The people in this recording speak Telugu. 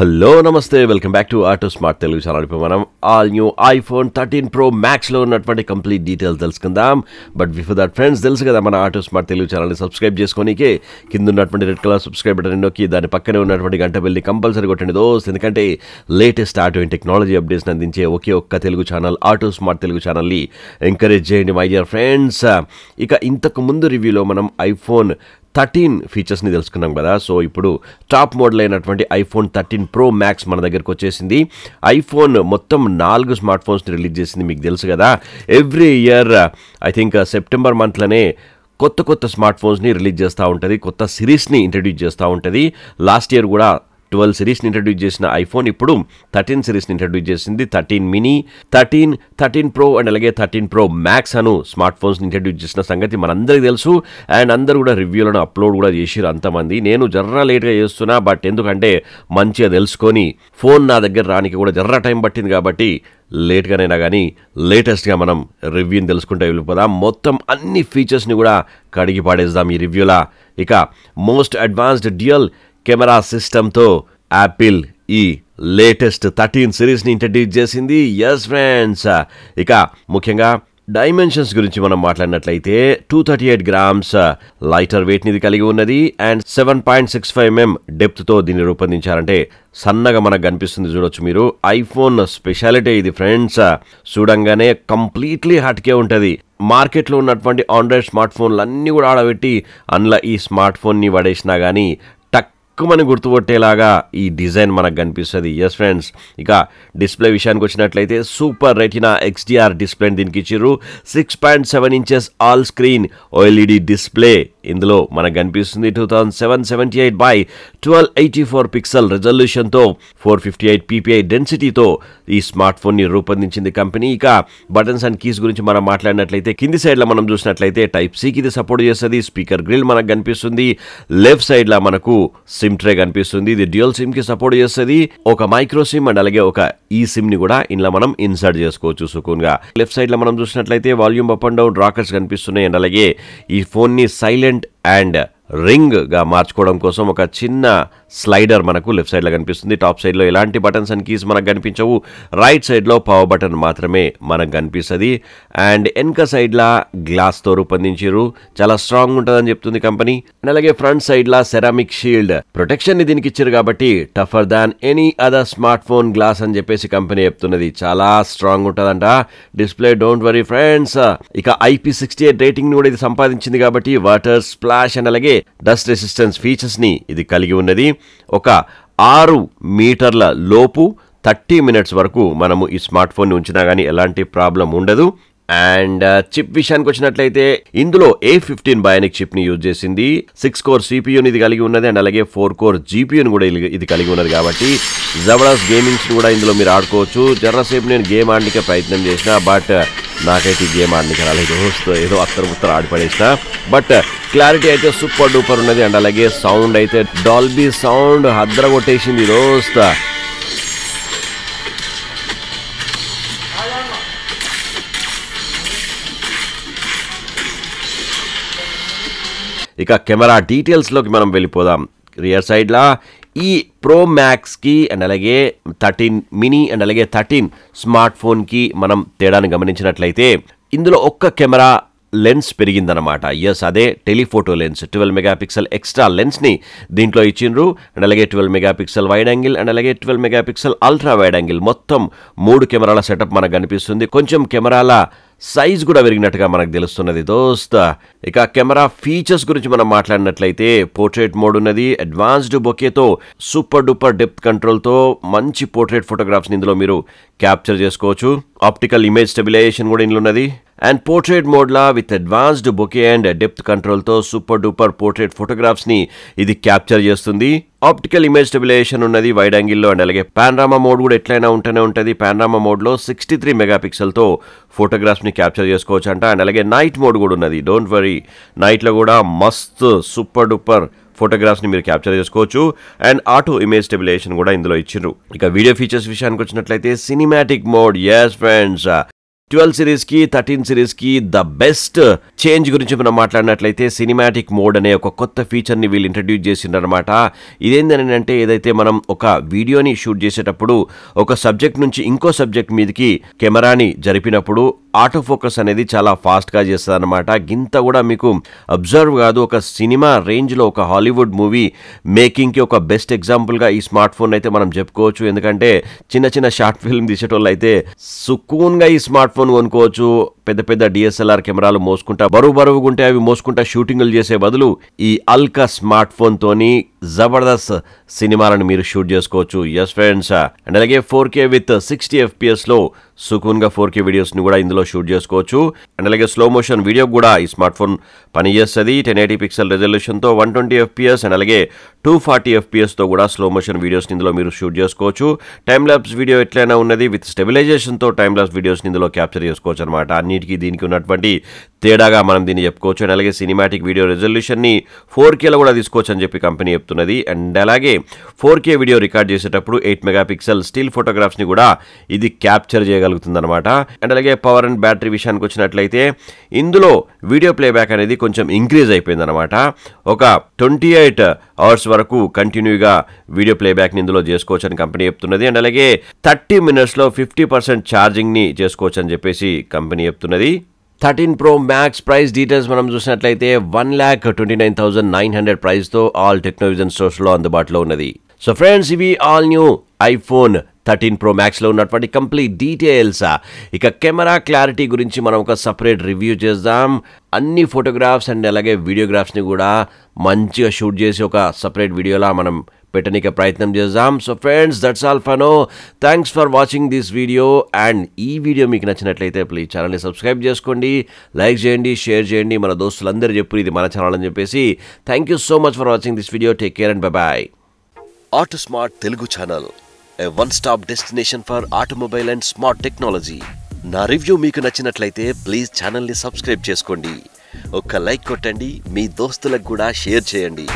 హలో నమస్తే welcome back to auto smart Telugu channel ఇప్పుడు మనం all new iPhone thirteen pro మ్యాక్స్లో ఉన్నటువంటి కంప్లీట్ డీటెయిల్స్ తెలుసుకుందాం బట్ బిఫోర్ దట్ ఫ్రెండ్స్ తెలుసు కదా మన ఆటో స్మార్ట్ తెలుగు ఛానల్ని సబ్స్క్రైబ్ చేసుకోనికి కింద ఉన్నటువంటి రెడ్ కలర్ సబ్స్క్రైబ్ బటన్ నొక్కి దాని పక్కనే ఉన్నటువంటి గంట వెళ్ళి కంపల్సరీ కొట్టండి దోస్ ఎందుకంటే లేటెస్ట్ ఆటో టెక్నాలజీ అప్డేట్స్ని అందించే ఒకే ఒక్క Telugu channel auto smart Telugu ఛానల్ని ఎంకరేజ్ చేయండి మై డియర్ ఫ్రెండ్స్ ఇక ఇంతకు ముందు రివ్యూలో మనం ఐఫోన్ థర్టీన్ ఫీచర్స్ని తెలుసుకున్నాం కదా సో ఇప్పుడు టాప్ మోడల్ అయినటువంటి ఐఫోన్ థర్టీన్ ప్రో మ్యాక్స్ మన దగ్గరకు వచ్చేసింది ఐఫోన్ మొత్తం నాలుగు స్మార్ట్ ఫోన్స్ని రిలీజ్ చేసింది మీకు తెలుసు కదా every year I think September మంత్లోనే కొత్త కొత్త స్మార్ట్ ఫోన్స్ని రిలీజ్ చేస్తూ ఉంటుంది కొత్త సిరీస్ని ఇంట్రడ్యూస్ చేస్తూ ఉంటుంది లాస్ట్ ఇయర్ కూడా ట్వెల్వ్ సిరీస్ని ఇంట్రడ్యూస్ చేసిన ఐఫోన్ ఇప్పుడు థర్టీన్ సిరీస్ని ఇంట్రడ్యూస్ చేసింది thirteen mini thirteen thirteen pro and అలాగే థర్టీన్ ప్రో మ్యాక్స్ అను స్మార్ట్ ఫోన్స్ని ఇంట్రడ్యూస్ చేసిన సంగతి మనందరికీ తెలుసు అండ్ అందరు కూడా రివ్యూలను అప్లోడ్ కూడా చేసిరు అంతమంది నేను జర్ర లేట్గా చేస్తున్నా బట్ ఎందుకంటే మంచిగా తెలుసుకొని ఫోన్ నా దగ్గర రానికి కూడా జర్ర టైం పట్టింది కాబట్టి లేట్గానైనా కానీ లేటెస్ట్గా మనం రివ్యూని తెలుసుకుంటే వెళ్ళిపోదాం మొత్తం అన్ని ఫీచర్స్ని కూడా కడిగి పాడేద్దాం ఈ రివ్యూలా ఇక మోస్ట్ అడ్వాన్స్డ్ డ్యూయల్ కెమెరా సిస్టంతో యాపిల్ ఈ లేటెస్ట్ థర్టీన్ సిరీస్ని ఇంట్రడ్యూస్ చేసింది ఎస్ ఫ్రెండ్స్ ఇక ముఖ్యంగా డైమెన్షన్స్ గురించి మనం మాట్లాడినట్లయితే two thirty eight grams lighter weight కలిగి ఉన్నది and seven point six five mm డెప్త్తో దీన్ని రూపొందించారంటే సన్నగా మనకు కనిపిస్తుంది చూడొచ్చు మీరు ఐఫోన్ స్పెషాలిటీ ఇది ఫ్రెండ్స్ చూడంగానే కంప్లీట్లీ హట్కే ఉంటుంది మార్కెట్లో ఉన్నటువంటి ఆండ్రాయిడ్ స్మార్ట్ ఫోన్లు అన్నీ కూడా ఆడబెట్టి అందులో ఈ స్మార్ట్ ఫోన్ని పడేసినా కానీ టక్కుమని గుర్తుపట్టేలాగా ఈ డిజైన్ మనకు కనిపిస్తుంది ఎస్ ఫ్రెండ్స్ ఇక డిస్ప్లే విషయానికి వచ్చినట్లయితే సూపర్ రెటినా ఎక్స్డిఆర్ డిస్ప్లే దీనికి ఇచ్చిర్రు six point seven inches all screen OLED display ఇందులో మనకు కనిపిస్తుంది two thousand seven seventy eight by twelve eighty four pixel రిజల్యూషన్తో ఫోర్ ఫిఫ్టీ ఎయిట్ పీపీఐ డెన్సిటీతో ఈ స్మార్ట్ ఫోన్ని రూపొందించింది కంపెనీ ఇక బటన్స్ అండ్ కీస్ గురించి మనం మాట్లాడినట్లయితే కింది సైడ్లో మనం చూసినట్లయితే టైప్ సికి ఇది సపోర్ట్ చేస్తుంది స్పీకర్ గ్రిల్ మనకు కనిపిస్తుంది లెఫ్ట్ సైడ్లో మనకు సిమ్ సిమ్ ట్రే కనిపిస్తుంది ఇది డ్యూల్ సిమ్ కి సపోర్ట్ చేస్తుంది ఒక మైక్రో సిమ్ అండ్ అలాగే ఒక ఈ సిమ్ ని కూడా ఇందులో మనం ఇన్సర్ట్ చేసుకోవచ్చు సుకూన్ గా లెఫ్ట్ సైడ్ లో మనం చూసినట్లయితే volume up and down rockers కనిపిస్తున్నాయి అండ్ అలాగే ఈ ఫోన్ ని సైలెంట్ అండ్ రింగ్గా మార్చుకోవడం కోసం ఒక చిన్న స్లైడర్ మనకు లెఫ్ట్ సైడ్లో కనిపిస్తుంది టాప్ సైడ్లో ఎలాంటి బటన్స్ అండ్ కీస్ మనకు కనిపించవు రైట్ సైడ్లో పవర్ బటన్ మాత్రమే మనకు కనిపిస్తుంది అండ్ వెనక సైడ్లా గ్లాస్తో రూపొందించారు చాలా స్ట్రాంగ్ ఉంటుందని చెప్తుంది కంపెనీ అండ్ అలాగే ఫ్రంట్ సైడ్లా సెరామిక్ షీల్డ్ ప్రొటెక్షన్ దీనికి ఇచ్చారు కాబట్టి tougher than any other smart phone glass అని చెప్పేసి కంపెనీ చెప్తున్నది చాలా స్ట్రాంగ్ ఉంటుందంట డిస్ప్లే డోంట్ వరీ ఫ్రెండ్స్ ఇక ఐపీ సిక్స్టీ ఎయిట్ రేటింగ్ కూడా ఇది సంపాదించింది కాబట్టి వాటర్ స్ప్లాష్ అండ్ అలాగే డస్ట్ రెసిస్టెన్స్ ఫీచర్స్ని ఇది కలిగి ఉన్నది ఒక ఆరు మీటర్ల లోపు థర్టీ మినిట్స్ వరకు మనము ఈ స్మార్ట్ ఫోన్ని ఉంచినా కానీ ఎలాంటి ప్రాబ్లం ఉండదు అండ్ చిప్ విషయానికి వచ్చినట్లయితే ఇందులో ఏ ఫిఫ్టీన్ బయానిక్ చిప్ ని యూజ్ చేసింది సిక్స్ కోర్ సిపియూ ఇది కలిగి ఉన్నది అండ్ అలాగే ఫోర్ కోర్ జీపీయూని కూడా ఇది కలిగి ఉన్నది కాబట్టి జబర్దస్త్ గేమింగ్స్ కూడా ఇందులో మీరు ఆడుకోవచ్చు జర్రసేపు నేను గేమ్ ఆడడానికి ప్రయత్నం చేసిన బట్ నాకైతే ఈ గేమ్ ఆడడానికి రాలేదు ఏదో అత్తరు ఉత్తర ఆడిపడేసిన బట్ క్లారిటీ అయితే సూపర్ డూపర్ ఉన్నది అండ్ అలాగే సౌండ్ అయితే డాల్బీ సౌండ్ హద్ర కొట్టేసింది దోస్తా ఇక కెమెరా డీటెయిల్స్లోకి మనం వెళ్ళిపోదాం రియర్ సైడ్లా ఈ ప్రో మ్యాక్స్కి అండ్ అలాగే థర్టీన్ మినీ అండ్ అలాగే థర్టీన్ స్మార్ట్ ఫోన్కి మనం తేడాను గమనించినట్లయితే ఇందులో ఒక్క కెమెరా లెన్స్ పెరిగిందనమాట ఎస్ అదే telephoto lens twelve megapixel extra లెన్స్ని దీంట్లో ఇచ్చిండ్రు అండ్ అలాగే twelve megapixel wide angle and అలాగే twelve megapixel ultra wide angle మొత్తం మూడు కెమెరాల సెటప్ మనకు కనిపిస్తుంది కొంచెం కెమెరాల సైజ్ కూడా పెరిగినట్టుగా మనకు తెలుస్తున్నది దోస్త ఇక కెమెరా ఫీచర్స్ గురించి మనం మాట్లాడినట్లయితే పోర్ట్రేట్ మోడ్ ఉన్నది advanced bokeh super duper depth కంట్రోల్తో మంచి పోర్ట్రేట్ ఫోటోగ్రాఫ్స్ని ఇందులో మీరు క్యాప్చర్ చేసుకోవచ్చు ఆప్టికల్ ఇమేజ్ స్టెబిలైజేషన్ కూడా ఇందులో ఉన్నది అండ్ పోర్ట్రేట్ మోడ్లా with advanced bokeh and depth కంట్రోల్తో సూపర్ డూపర్ పోర్ట్రేట్ ఫోటోగ్రాఫ్స్ని ఇది క్యాప్చర్ చేస్తుంది ఆప్టికల్ ఇమేజ్ స్టెబిలైజేషన్ ఉన్నది వైడ్ యాంగిల్లో అండ్ అలాగే పాన్రామా మోడ్ కూడా ఎట్లయినా ఉంటూనే ఉంటుంది పాన్రామా మోడ్లో సిక్స్టీ త్రీ మెగాపిక్సెల్తో ఫోటోగ్రాఫ్స్ని క్యాప్చర్ చేసుకోవచ్చు అంట అండ్ అలాగే నైట్ మోడ్ కూడా ఉన్నది డోంట్ వరీ నైట్లో కూడా మస్త్ సూపర్ డూపర్ ఫోటోగ్రాఫ్స్ని మీరు క్యాప్చర్ చేసుకోవచ్చు అండ్ ఆటో ఇమేజ్ స్టెబిలేషన్ కూడా ఇందులో ఇచ్చిండ్రు ఇక వీడియో ఫీచర్స్ విషయానికి వచ్చినట్లయితే cinematic mode yes friends twelve సిరీస్కి థర్టీన్ సిరీస్కి ద బెస్ట్ చేంజ్ గురించి మనం మాట్లాడినట్లయితే సినిమాటిక్ మోడ్ అనే ఒక కొత్త ఫీచర్ని వీళ్ళు ఇంట్రడ్యూస్ చేసిండనమాట ఇదేందని అంటే ఏదైతే మనం ఒక వీడియోని షూట్ చేసేటప్పుడు ఒక సబ్జెక్ట్ నుంచి ఇంకో సబ్జెక్ట్ మీదకి కెమెరాని జరిపినప్పుడు ఆటో ఫోకస్ అనేది చాలా ఫాస్ట్గా చేస్తుందన్నమాట గింత కూడా మీకు అబ్జర్వ్ కాదు ఒక సినిమా రేంజ్లో ఒక హాలీవుడ్ మూవీ మేకింగ్కి ఒక బెస్ట్ ఎగ్జాంపుల్గా ఈ స్మార్ట్ ఫోన్ అయితే మనం చెప్పుకోవచ్చు ఎందుకంటే చిన్న చిన్న షార్ట్ ఫిల్మ్ తీసేటోళ్ళు అయితే సుకూన్గా ఈ స్మార్ట్ ఫోన్ కొనుక్కోవచ్చు పెద్ద పెద్ద డిఎస్ఎల్ఆర్ కెమెరాలు మోసుకుంటా బరువు బరువుగుంటే అవి మోసుకుంటా షూటింగులు చేసే బదులు ఈ అల్కా స్మార్ట్ ఫోన్తోని జబర్దస్త్ సినిమాలను మీరు షూట్ చేసుకోవచ్చు ఎస్ ఫ్రెండ్స్ అండ్ అలాగే ఫోర్ కే విత్ సిక్స్టీ ఎఫ్పిఎస్లో సుకూన్గా ఫోర్ కే వీడియోస్ని కూడా ఇందులో షూట్ చేసుకోవచ్చు అండ్ అలాగే స్లో మోషన్ వీడియో కూడా ఈ స్మార్ట్ ఫోన్ పనిచేస్తుంది టెన్ ఎయిటీ పిక్సెల్ రెజల్యూషన్తో వన్ ట్వంటీ ఎఫ్పిఎస్ అండ్ అలాగే టూ ఫార్టీ ఎఫ్పిఎస్తో కూడా స్లో మోషన్ వీడియోస్ని ఇందులో మీరు షూట్ చేసుకోవచ్చు టైమ్ ల్యాబ్స్ వీడియో ఎట్లయినా ఉన్నది విత్ స్టెబిలైజేషన్తో టైమ్ ల్యాబ్స్ వీడియోస్ని ఇందులో క్యాప్చర్ చేసుకోవచ్చు అనమాట అన్నిటికీ దీనికి ఉన్నటువంటి తేడాగా మనం దీన్ని చెప్పుకోవచ్చు అండ్ అలాగే సినిమాటిక్ వీడియో రెజల్యూషన్ని ఫోర్ కేలో కూడా తీసుకోవచ్చు అని చెప్పి కంపెనీ చెప్తున్నది అండ్ అలాగే ఫోర్ కే వీడియో రికార్డ్ చేసేటప్పుడు ఎయిట్ మెగా పిక్సెల్ స్టిల్ ఫోటోగ్రాఫ్స్ని కూడా ఇది క్యాప్చర్ చేయగలుగుతుంది అనమాట అండ్ అలాగే పవర్ అండ్ బ్యాటరీ విషయానికి వచ్చినట్లయితే ఇందులో వీడియో ప్లేబ్యాక్ అనేది కొంచెం ఇంక్రీజ్ అయిపోయింది అనమాట ఒక ట్వంటీ ఎయిట్ అవర్స్ వరకు కంటిన్యూగా వీడియో ప్లేబ్యాక్ని ఇందులో చేసుకోవచ్చు అని కంపెనీ చెప్తున్నది అండ్ అలాగే థర్టీ మినిట్స్లో ఫిఫ్టీ పర్సెంట్ ఛార్జింగ్ని చేసుకోవచ్చు అని చెప్పేసి కంపెనీ చెప్తున్నది thirteen pro max price details మనం చూసినట్లయితే one lakh twenty nine thousand nine hundred ప్రైస్తో ఆల్ టెక్నోవిజన్ స్టోర్స్లో అందుబాటులో ఉన్నది సో ఫ్రెండ్స్ ఇవి all new iPhone thirteen pro మ్యాక్స్లో ఉన్నటువంటి కంప్లీట్ డీటెయిల్స్ ఇక కెమెరా క్లారిటీ గురించి మనం ఒక సపరేట్ రివ్యూ చేద్దాం అన్ని ఫోటోగ్రాఫ్స్ అండ్ అలాగే వీడియోగ్రాఫ్స్ని కూడా మంచిగా షూట్ చేసి ఒక సపరేట్ వీడియోలా మనం పెట్టనీకే ప్రయత్నం చేద్దాం సో ఫ్రెండ్స్ దట్స్ ఆల్ ఫనో thanks for watching this video and ఈ వీడియో మీకు నచ్చినట్లయితే ప్లీజ్ ఛానల్ని సబ్స్క్రైబ్ చేసుకోండి లైక్ చేయండి షేర్ చేయండి మన దోస్తులందరూ చెప్పు ఇది మన ఛానల్ అని చెప్పేసి thank you so much for watching this video take care and bye auto smart Telugu channel a one stop destination for automobile and smart technology నా రివ్యూ మీకు నచ్చినట్లయితే ప్లీజ్ ఛానల్ని సబ్స్క్రైబ్ చేసుకోండి ఒక్క లైక్ కొట్టండి మీ దోస్తులకు కూడా షేర్ చేయండి